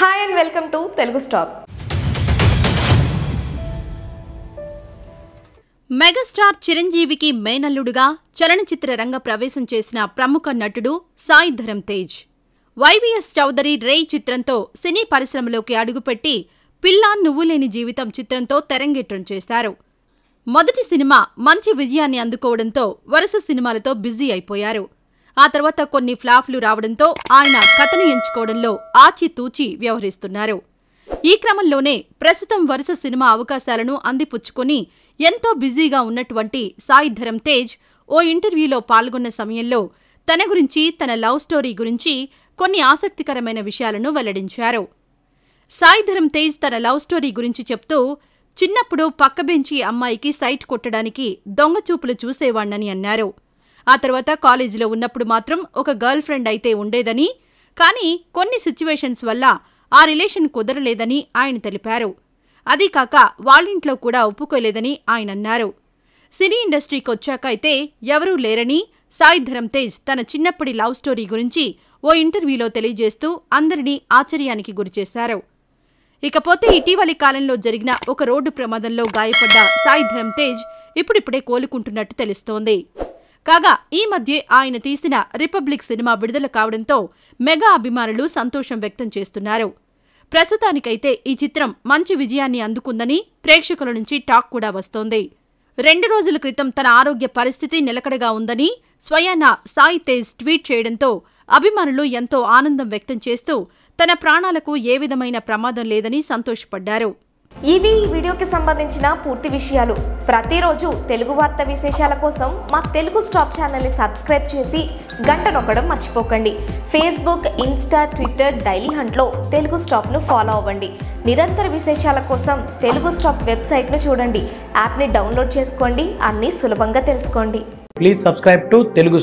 hi and welcome to Telugu stop megastar చిరంజీవికి మేనల్లుడుగా చలనచిత్ర రంగ ప్రవేశం చేసిన ప్రముఖ నటుడు సాయి ధరం తేజ్ వైవిఎస్ చౌదరి రేయ్ చిత్రంతో సినీ పరిశ్రమలోకి అడుగుపెట్టి పిల్లా నువ్వులేని జీవితం చిత్రంతో తెరంగేట్రం చేశారు మొదటి సినిమా మంచి విజయాన్ని అందుకోవడంతో వరుస సినిమాలతో బిజీ అయిపోయారు ఆ తర్వాత కొన్ని ఫ్లాఫ్లు రావడంతో ఆయన కథను ఎంచుకోవడంలో ఆచితూచి వ్యవహరిస్తున్నారు ఈ క్రమంలోనే ప్రస్తుతం వరుస సినిమా అవకాశాలను అందిపుచ్చుకుని ఎంతో బిజీగా ఉన్నటువంటి సాయిధరం తేజ్ ఓ ఇంటర్వ్యూలో పాల్గొన్న సమయంలో తన గురించి తన లవ్ స్టోరీ గురించి కొన్ని ఆసక్తికరమైన విషయాలను వెల్లడించారు సాయిధరం తేజ్ తన లవ్ స్టోరీ గురించి చెప్తూ చిన్నప్పుడు పక్క బెంచి అమ్మాయికి సైట్ కొట్టడానికి దొంగచూపులు చూసేవాణ్ణని అన్నారు ఆ తర్వాత కాలేజీలో ఉన్నప్పుడు మాత్రం ఒక గర్ల్ ఫ్రెండ్ అయితే ఉండేదని కానీ కొన్ని సిచ్యువేషన్స్ వల్ల ఆ రిలేషన్ కుదరలేదని ఆయన తెలిపారు అదీ కాక వాళ్ళింట్లో కూడా ఒప్పుకోలేదని ఆయన అన్నారు సినీ ఇండస్ట్రీకి వచ్చాక అయితే ఎవరూ లేరని సాయి తేజ్ తన చిన్నప్పటి లవ్ స్టోరీ గురించి ఓ ఇంటర్వ్యూలో తెలియజేస్తూ అందరినీ ఆశ్చర్యానికి గురిచేశారు ఇకపోతే ఇటీవలి కాలంలో జరిగిన ఒక రోడ్డు ప్రమాదంలో గాయపడ్డ సాయి ధరమ్ తేజ్ ఇప్పుడిప్పుడే కోలుకుంటున్నట్టు తెలుస్తోంది కాగా ఈ మధ్యే ఆయన తీసిన రిపబ్లిక్ సినిమా విడుదల కావడంతో మెగా అభిమానులు సంతోషం వ్యక్తం చేస్తున్నారు ప్రస్తుతానికైతే ఈ చిత్రం మంచి విజయాన్ని అందుకుందని ప్రేక్షకుల నుంచి టాక్ కూడా వస్తోంది రెండు రోజుల క్రితం తన ఆరోగ్య పరిస్థితి నిలకడగా ఉందని స్వయాన సాయి తేజ్ ట్వీట్ చేయడంతో అభిమానులు ఎంతో ఆనందం వ్యక్తం చేస్తూ తన ప్రాణాలకు ఏ విధమైన ప్రమాదం లేదని సంతోషపడ్డారు ఇవి ఈ వీడియోకి సంబంధించిన పూర్తి విషయాలు ప్రతిరోజు తెలుగు వార్త విశేషాల కోసం మా తెలుగు స్టాప్ ఛానల్ని సబ్స్క్రైబ్ చేసి గంట నొక్కడం మర్చిపోకండి ఫేస్బుక్ ఇన్స్టా ట్విట్టర్ డైలీ హంట్లో తెలుగు స్టాప్ను ఫాలో అవ్వండి నిరంతర విశేషాల కోసం తెలుగు స్టాప్ వెబ్సైట్ను చూడండి యాప్ని డౌన్లోడ్ చేసుకోండి అన్నీ సులభంగా తెలుసుకోండి ప్లీజ్ సబ్స్క్రైబ్ టు తెలుగు